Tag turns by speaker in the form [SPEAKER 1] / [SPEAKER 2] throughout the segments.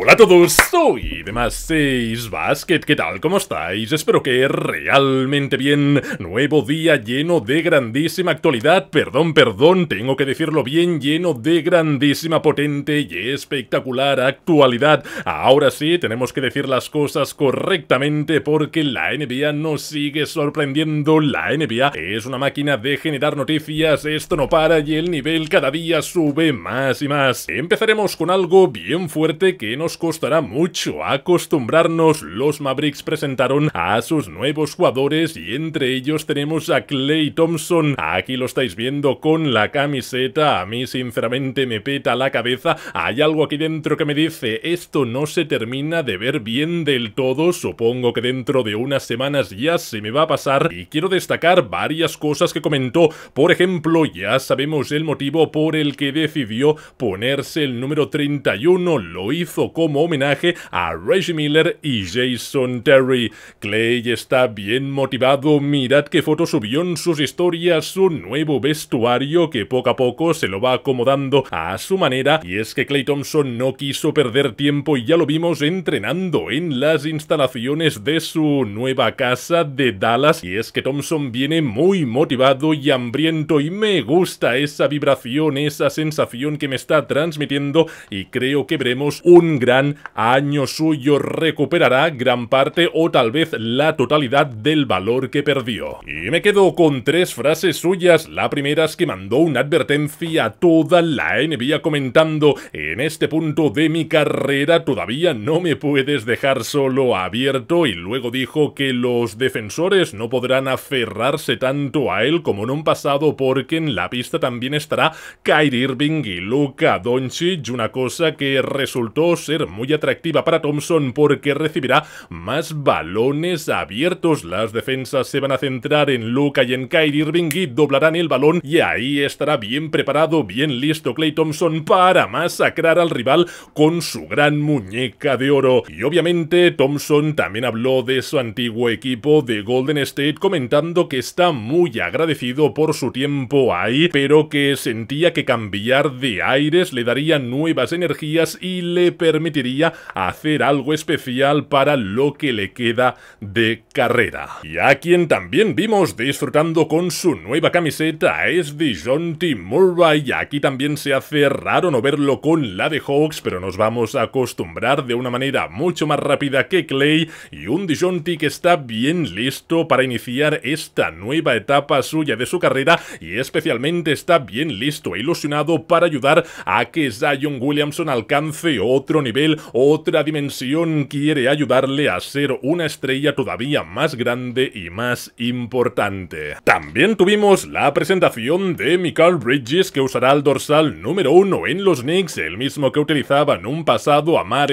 [SPEAKER 1] Hola a todos, soy demás 6 Basket, ¿qué tal? ¿Cómo estáis? Espero que realmente bien. Nuevo día lleno de grandísima actualidad, perdón, perdón, tengo que decirlo bien, lleno de grandísima, potente y espectacular actualidad. Ahora sí, tenemos que decir las cosas correctamente porque la NBA nos sigue sorprendiendo. La NBA es una máquina de generar noticias, esto no para y el nivel cada día sube más y más. Empezaremos con algo bien fuerte que nos costará mucho acostumbrarnos, los Mavericks presentaron a sus nuevos jugadores y entre ellos tenemos a Clay Thompson. Aquí lo estáis viendo con la camiseta. A mí sinceramente me peta la cabeza. Hay algo aquí dentro que me dice esto no se termina de ver bien del todo. Supongo que dentro de unas semanas ya se me va a pasar. Y quiero destacar varias cosas que comentó. Por ejemplo, ya sabemos el motivo por el que decidió ponerse el número 31. Lo hizo como homenaje a Reggie Miller y Jason Terry. Clay está bien motivado, mirad qué fotos subió en sus historias su nuevo vestuario que poco a poco se lo va acomodando a su manera y es que Clay Thompson no quiso perder tiempo y ya lo vimos entrenando en las instalaciones de su nueva casa de Dallas y es que Thompson viene muy motivado y hambriento y me gusta esa vibración, esa sensación que me está transmitiendo y creo que veremos un gran año suyo recuperará gran parte o tal vez la totalidad del valor que perdió. Y me quedo con tres frases suyas. La primera es que mandó una advertencia a toda la NBA comentando en este punto de mi carrera todavía no me puedes dejar solo abierto y luego dijo que los defensores no podrán aferrarse tanto a él como en un pasado porque en la pista también estará Kyrie Irving y Luca Doncic, una cosa que resultó ser muy atractiva para Thompson porque recibirá más balones abiertos. Las defensas se van a centrar en Luca y en Kyrie Irving y doblarán el balón y ahí estará bien preparado, bien listo Clay Thompson para masacrar al rival con su gran muñeca de oro. Y obviamente Thompson también habló de su antiguo equipo de Golden State comentando que está muy agradecido por su tiempo ahí, pero que sentía que cambiar de aires le daría nuevas energías y le permitiría hacer algo especial para lo que le queda de carrera. Y a quien también vimos disfrutando con su nueva camiseta es Dijonti Murray. Aquí también se hace raro no verlo con la de Hawks, pero nos vamos a acostumbrar de una manera mucho más rápida que Clay y un Dijonti que está bien listo para iniciar esta nueva etapa suya de su carrera y especialmente está bien listo e ilusionado para ayudar a que Zion Williamson alcance otro nivel otra dimensión quiere ayudarle a ser una estrella todavía más grande y más importante. También tuvimos la presentación de Michael Bridges que usará el dorsal número uno en los Knicks, el mismo que utilizaba en un pasado a Mar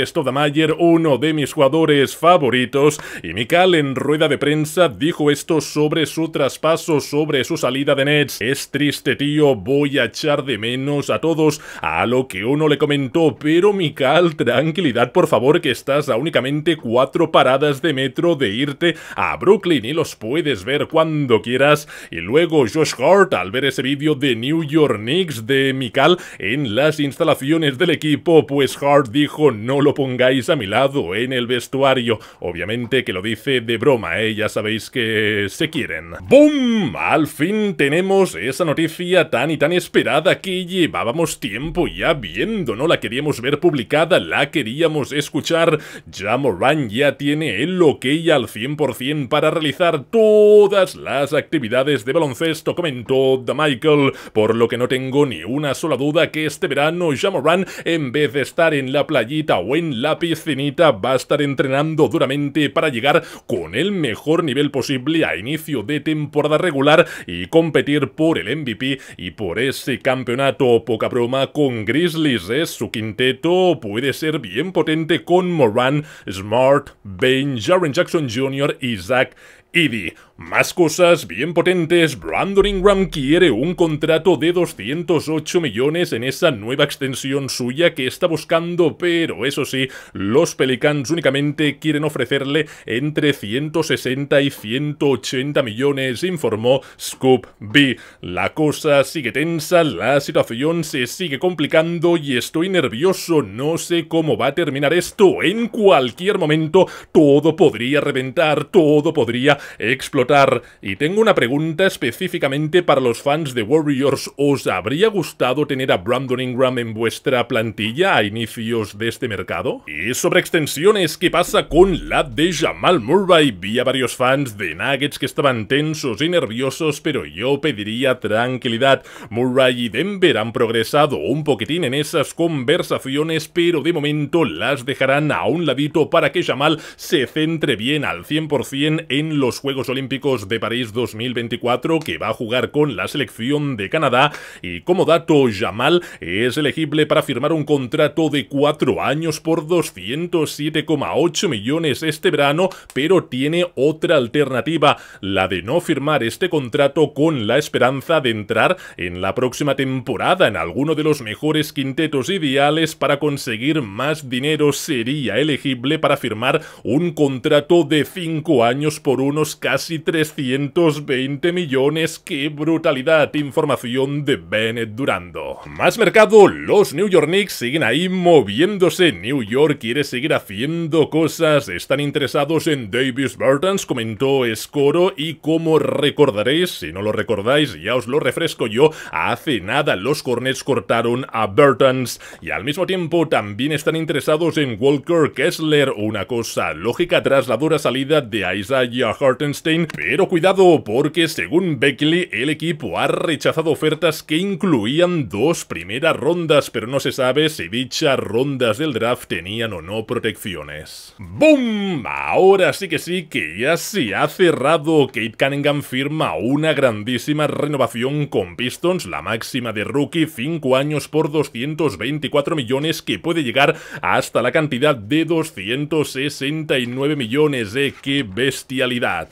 [SPEAKER 1] uno de mis jugadores favoritos, y Michael en rueda de prensa dijo esto sobre su traspaso, sobre su salida de Nets. Es triste tío, voy a echar de menos a todos, a lo que uno le comentó, pero Michael Tranquilidad, por favor, que estás a únicamente cuatro paradas de metro de irte a Brooklyn y los puedes ver cuando quieras. Y luego Josh Hart, al ver ese vídeo de New York Knicks de Mikal en las instalaciones del equipo, pues Hart dijo no lo pongáis a mi lado en el vestuario. Obviamente que lo dice de broma, ¿eh? ya sabéis que se quieren. ¡Boom! Al fin tenemos esa noticia tan y tan esperada que llevábamos tiempo ya viendo, ¿no? La queríamos ver publicada, la queríamos escuchar, Jamoran ya tiene el ok al 100% para realizar todas las actividades de baloncesto, comentó The Michael, por lo que no tengo ni una sola duda que este verano Jamoran, en vez de estar en la playita o en la piscinita, va a estar entrenando duramente para llegar con el mejor nivel posible a inicio de temporada regular y competir por el MVP y por ese campeonato. Poca broma con Grizzlies, es ¿eh? su quinteto puede ser bien potente con Moran, Smart, Bain, Jaren Jackson Jr. y Zach Edey. Más cosas bien potentes, Brandon Ingram quiere un contrato de 208 millones en esa nueva extensión suya que está buscando, pero eso sí, los Pelicans únicamente quieren ofrecerle entre 160 y 180 millones, informó Scoop B. La cosa sigue tensa, la situación se sigue complicando y estoy nervioso, no sé cómo va a terminar esto, en cualquier momento todo podría reventar, todo podría explotar y tengo una pregunta específicamente para los fans de Warriors. ¿Os habría gustado tener a Brandon Ingram en vuestra plantilla a inicios de este mercado? Y sobre extensiones, ¿qué pasa con la de Jamal Murray? Vi a varios fans de Nuggets que estaban tensos y nerviosos, pero yo pediría tranquilidad. Murray y Denver han progresado un poquitín en esas conversaciones, pero de momento las dejarán a un ladito para que Jamal se centre bien al 100% en los Juegos Olímpicos de París 2024 que va a jugar con la selección de Canadá y como dato Jamal es elegible para firmar un contrato de cuatro años por 207,8 millones este verano, pero tiene otra alternativa, la de no firmar este contrato con la esperanza de entrar en la próxima temporada en alguno de los mejores quintetos ideales para conseguir más dinero sería elegible para firmar un contrato de 5 años por unos casi ...320 millones. ¡Qué brutalidad! Información de Bennett Durando. Más mercado, los New York Knicks siguen ahí moviéndose. New York quiere seguir haciendo cosas. Están interesados en Davis Bertans, comentó Scoro. Y como recordaréis, si no lo recordáis, ya os lo refresco yo, hace nada los Cornets cortaron a Bertans. Y al mismo tiempo también están interesados en Walker Kessler, una cosa lógica tras la dura salida de Isaiah Hartenstein pero cuidado, porque según Beckley, el equipo ha rechazado ofertas que incluían dos primeras rondas, pero no se sabe si dichas rondas del draft tenían o no protecciones. ¡Boom! Ahora sí que sí, que ya se ha cerrado. Kate Cunningham firma una grandísima renovación con Pistons, la máxima de rookie, 5 años por 224 millones, que puede llegar hasta la cantidad de 269 millones. ¡Eh, qué bestialidad!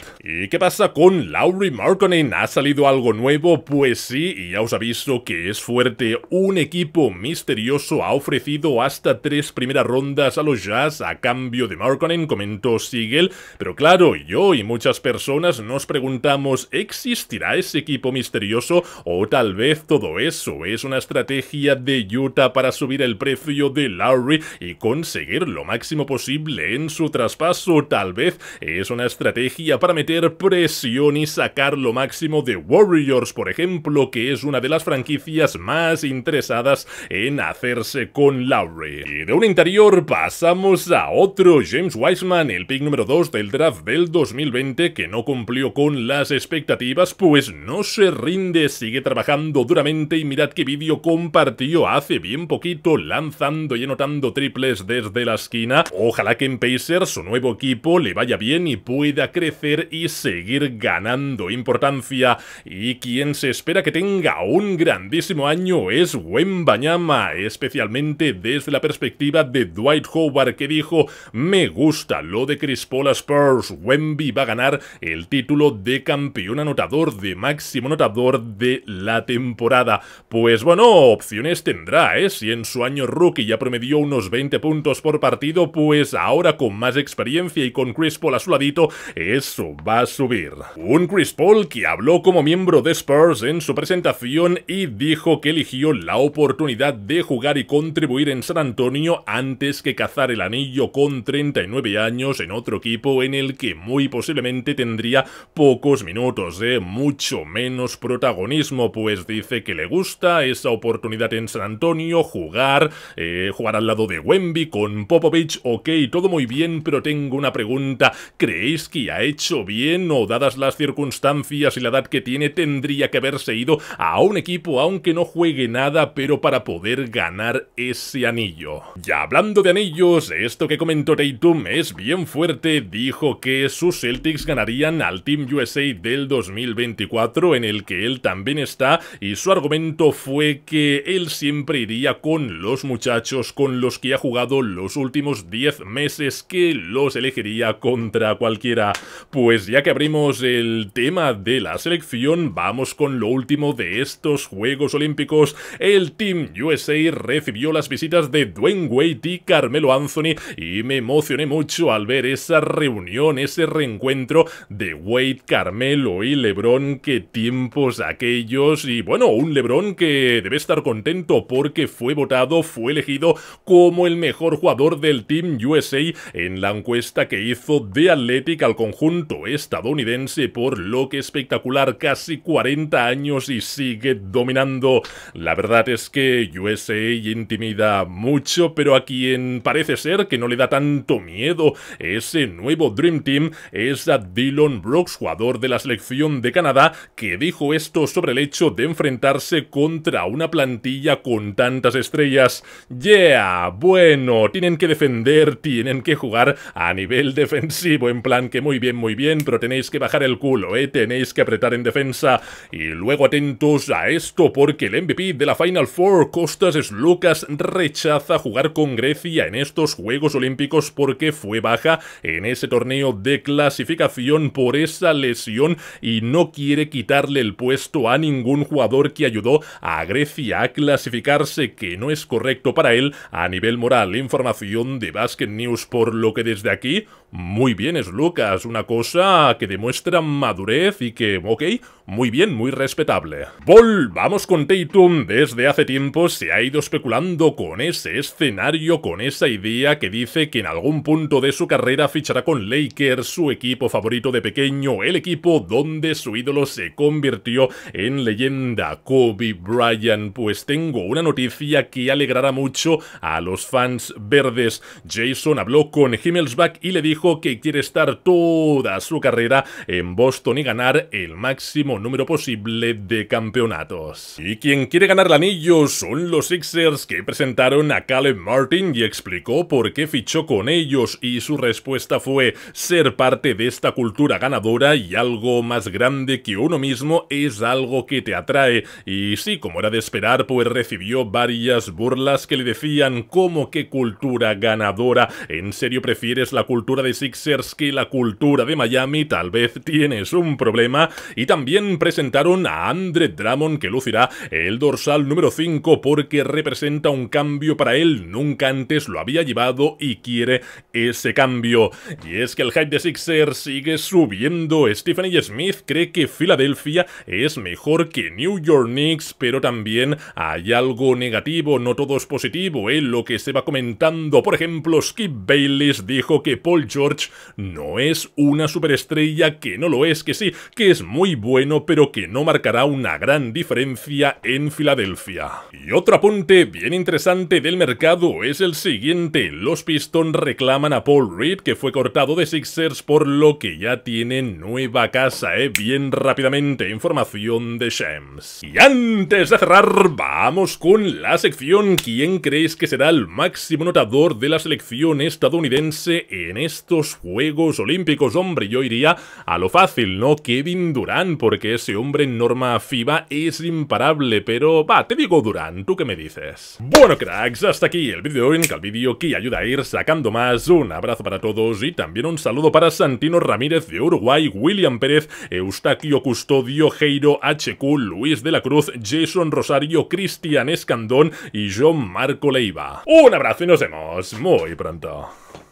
[SPEAKER 1] ¿qué pasa con Lowry Markkanen? ¿Ha salido algo nuevo? Pues sí, y ya os aviso que es fuerte. Un equipo misterioso ha ofrecido hasta tres primeras rondas a los Jazz a cambio de Markkanen, comentó Siegel. Pero claro, yo y muchas personas nos preguntamos, ¿existirá ese equipo misterioso? ¿O tal vez todo eso es una estrategia de Utah para subir el precio de Lowry y conseguir lo máximo posible en su traspaso? Tal vez es una estrategia para meter presión y sacar lo máximo de Warriors, por ejemplo, que es una de las franquicias más interesadas en hacerse con Lowry. Y de un interior pasamos a otro, James Wiseman, el pick número 2 del draft del 2020, que no cumplió con las expectativas, pues no se rinde, sigue trabajando duramente y mirad qué vídeo compartió hace bien poquito, lanzando y anotando triples desde la esquina. Ojalá que en Pacers, su nuevo equipo, le vaya bien y pueda crecer y se seguir ganando importancia y quien se espera que tenga un grandísimo año es Wembanyama, especialmente desde la perspectiva de Dwight Howard que dijo me gusta lo de Chris Paul a Spurs, Wemby va a ganar el título de campeón anotador de máximo anotador de la temporada. Pues bueno, opciones tendrá, ¿eh? Si en su año rookie ya promedió unos 20 puntos por partido, pues ahora con más experiencia y con Chris Paul a su ladito, eso va a subir. Un Chris Paul que habló como miembro de Spurs en su presentación y dijo que eligió la oportunidad de jugar y contribuir en San Antonio antes que cazar el anillo con 39 años en otro equipo en el que muy posiblemente tendría pocos minutos de mucho menos protagonismo, pues dice que le gusta esa oportunidad en San Antonio, jugar, eh, jugar al lado de Wemby con Popovich, ok, todo muy bien, pero tengo una pregunta, ¿creéis que ha hecho bien no, dadas las circunstancias y la edad que tiene, tendría que haberse ido a un equipo aunque no juegue nada, pero para poder ganar ese anillo. Ya hablando de anillos, esto que comentó Tatum es bien fuerte, dijo que sus Celtics ganarían al Team USA del 2024 en el que él también está y su argumento fue que él siempre iría con los muchachos con los que ha jugado los últimos 10 meses que los elegiría contra cualquiera. Pues ya que abrimos el tema de la selección, vamos con lo último de estos Juegos Olímpicos. El Team USA recibió las visitas de Dwayne Wade y Carmelo Anthony y me emocioné mucho al ver esa reunión, ese reencuentro de Wade, Carmelo y LeBron. Qué tiempos aquellos y bueno, un LeBron que debe estar contento porque fue votado, fue elegido como el mejor jugador del Team USA en la encuesta que hizo The Athletic al conjunto esta estadounidense por lo que espectacular casi 40 años y sigue dominando. La verdad es que USA intimida mucho, pero a quien parece ser que no le da tanto miedo ese nuevo Dream Team es a Dylan Brooks, jugador de la selección de Canadá, que dijo esto sobre el hecho de enfrentarse contra una plantilla con tantas estrellas. Yeah, bueno, tienen que defender, tienen que jugar a nivel defensivo, en plan que muy bien, muy bien, pero tenéis tenéis que bajar el culo, ¿eh? Tenéis que apretar en defensa. Y luego atentos a esto, porque el MVP de la Final Four, Costas Lucas, rechaza jugar con Grecia en estos Juegos Olímpicos porque fue baja en ese torneo de clasificación por esa lesión y no quiere quitarle el puesto a ningún jugador que ayudó a Grecia a clasificarse, que no es correcto para él a nivel moral. Información de Basket News, por lo que desde aquí, muy bien es Lucas, una cosa que que demuestran madurez y que, ok, muy bien, muy respetable. Volvamos con Tatum. Desde hace tiempo se ha ido especulando con ese escenario, con esa idea que dice que en algún punto de su carrera fichará con Lakers, su equipo favorito de pequeño, el equipo donde su ídolo se convirtió en leyenda, Kobe Bryant. Pues tengo una noticia que alegrará mucho a los fans verdes. Jason habló con Himmelsbach y le dijo que quiere estar toda su carrera en Boston y ganar el máximo número posible de campeonatos. Y quien quiere ganar el anillo son los Sixers que presentaron a Caleb Martin y explicó por qué fichó con ellos y su respuesta fue ser parte de esta cultura ganadora y algo más grande que uno mismo es algo que te atrae y sí, como era de esperar, pues recibió varias burlas que le decían como que cultura ganadora, en serio prefieres la cultura de Sixers que la cultura de Miami, tal vez tienes un problema y también presentaron a Andre Drummond que lucirá el dorsal número 5 porque representa un cambio para él, nunca antes lo había llevado y quiere ese cambio. Y es que el hype de Sixer sigue subiendo, Stephanie Smith cree que Filadelfia es mejor que New York Knicks, pero también hay algo negativo, no todo es positivo en ¿eh? lo que se va comentando. Por ejemplo, Skip Bayless dijo que Paul George no es una superestrella, que no lo es, que sí, que es muy bueno, pero que no marcará una gran diferencia en Filadelfia. Y otro apunte bien interesante del mercado es el siguiente. Los Pistons reclaman a Paul Reed, que fue cortado de Sixers, por lo que ya tiene nueva casa, ¿eh? Bien rápidamente, información de Shams. Y antes de cerrar, vamos con la sección ¿Quién crees que será el máximo notador de la selección estadounidense en estos Juegos Olímpicos? Hombre, yo iría a lo fácil, ¿no? Kevin Durant, porque que ese hombre en norma FIBA es imparable, pero va, te digo Durán, ¿tú qué me dices? Bueno cracks, hasta aquí el vídeo de hoy el vídeo que ayuda a ir sacando más, un abrazo para todos y también un saludo para Santino Ramírez de Uruguay, William Pérez, Eustaquio Custodio, Jairo HQ, Luis de la Cruz, Jason Rosario, Cristian Escandón y John Marco Leiva. Un abrazo y nos vemos muy pronto.